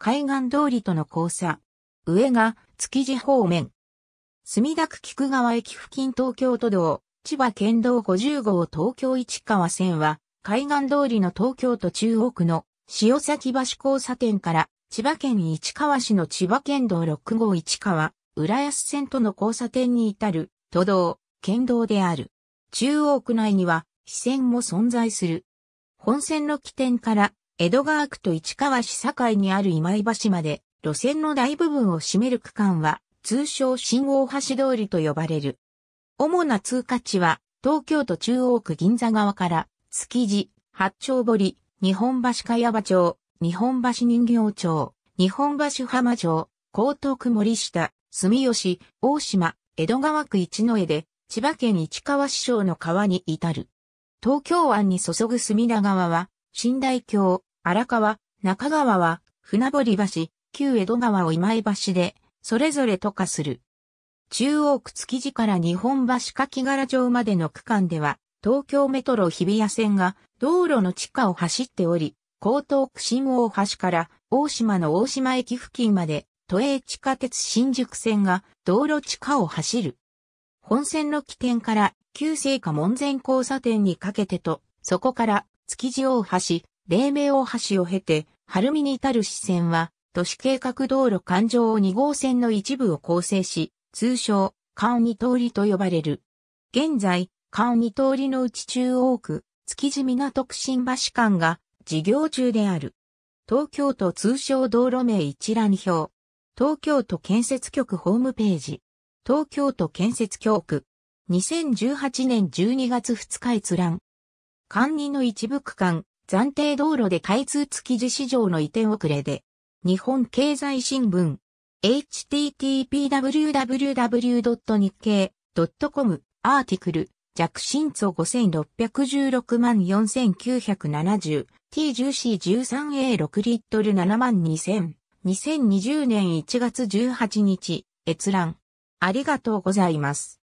海岸通りとの交差。上が築地方面。墨田区菊川駅付近東京都道、千葉県道50号東京市川線は、海岸通りの東京都中央区の塩崎橋交差点から千葉県市川市の千葉県道6号市川、浦安線との交差点に至る都道、県道である。中央区内には、非線も存在する。本線の起点から江戸川区と市川市境にある今井橋まで、路線の大部分を占める区間は、通称新大橋通りと呼ばれる。主な通過地は、東京都中央区銀座側から、築地、八丁堀、日本橋茅場町、日本橋人形町、日本橋浜町、江東区森下、住吉、大島、江戸川区一之江で、千葉県市川市省の川に至る。東京湾に注ぐ隅田川は、新大橋、荒川、中川は、船堀橋、旧江戸川を今井橋で、それぞれ渡化する。中央区築地から日本橋柿柄城までの区間では、東京メトロ日比谷線が道路の地下を走っており、江東区新大橋から大島の大島駅付近まで、都営地下鉄新宿線が道路地下を走る。本線の起点から旧聖火門前交差点にかけてと、そこから築地大橋、黎明大橋を経て、晴海に至る支線は、都市計画道路環状2号線の一部を構成し、通称、関二通りと呼ばれる。現在、関二通りのうち中央区、築地港区新橋間が事業中である。東京都通称道路名一覧表。東京都建設局ホームページ。東京都建設局2018年12月2日閲覧。管理の一部区間、暫定道路で開通築地市場の移転遅れで、日本経済新聞、http://www. 日経 .com アーティクル、弱心臓5616万 4970t 1413A6 リットル7万2000 2020年1月18日、閲覧。ありがとうございます。